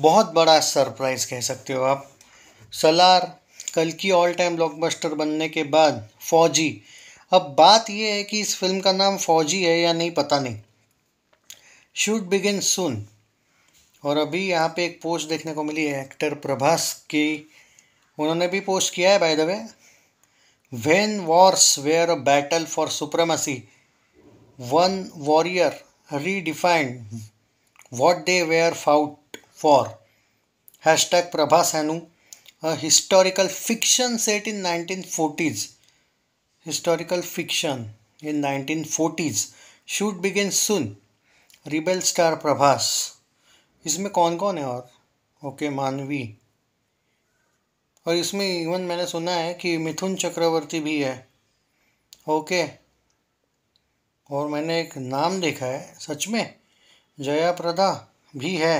बहुत बड़ा सरप्राइज़ कह सकते हो आप सलार कल की ऑल टाइम ब्लॉकबस्टर बनने के बाद फौजी अब बात यह है कि इस फिल्म का नाम फौजी है या नहीं पता नहीं शूट बिगिन सुन और अभी यहाँ पे एक पोस्ट देखने को मिली है एक्टर प्रभास की उन्होंने भी पोस्ट किया है by the way when wars were a battle for supremacy one warrior redefined what they were fought for hashtag प्रभा सैनू a historical fiction set in nineteen forties historical fiction in nineteen forties shoot begin soon rebel star Prabhas इसमें कौन कौन है और okay okay, मानवी और इसमें इवन मैंने सुना है कि मिथुन चक्रवर्ती भी है ओके okay. और मैंने एक नाम देखा है सच में जया प्रदा भी है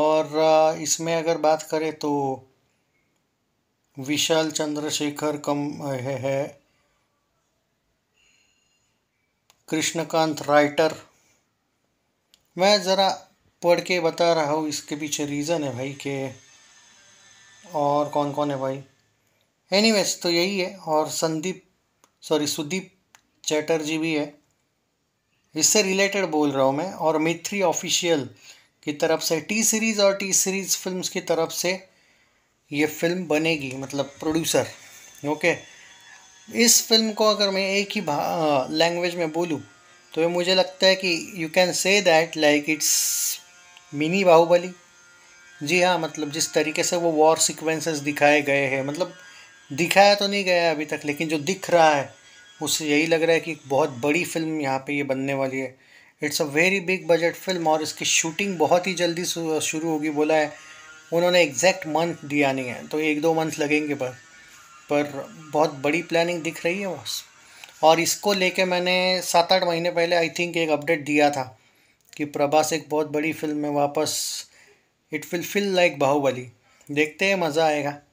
और इसमें अगर बात करें तो विशाल चंद्रशेखर कम है, है कृष्णकांत राइटर मैं ज़रा पढ़ के बता रहा हूँ इसके पीछे रीज़न है भाई के और कौन कौन है भाई एनी तो यही है और संदीप सॉरी सुदीप चैटर्जी भी है इससे रिलेटेड बोल रहा हूँ मैं और मिथ्री ऑफिशियल की तरफ से टी सीरीज़ और टी सीरीज़ फिल्म्स की तरफ से ये फिल्म बनेगी मतलब प्रोड्यूसर ओके इस फिल्म को अगर मैं एक ही लैंग्वेज में बोलूँ तो मुझे लगता है कि you can say that like it's mini Baahubali जी हाँ मतलब जिस तरीके से वो वॉर सिक्वेंसेस दिखाए गए हैं मतलब दिखाया तो नहीं गया अभी तक लेकिन जो दिख रहा है उससे यही लग रहा है कि बहुत बड़ी फिल्म यहाँ पे ये बनने वाली है it's a very big budget film और इसकी शूटिंग बहुत ही जल्दी शुरू होगी बोला है उन्होंने एग्जैक्ट मंथ दिया नहीं है तो एक दो मंथ लगेंगे पर पर बहुत बड़ी प्लानिंग दिख रही है बस और इसको लेके मैंने सात आठ महीने पहले आई थिंक एक अपडेट दिया था कि प्रभास एक बहुत बड़ी फिल्म में वापस it will feel like Baahubali देखते हैं मज़ा आएगा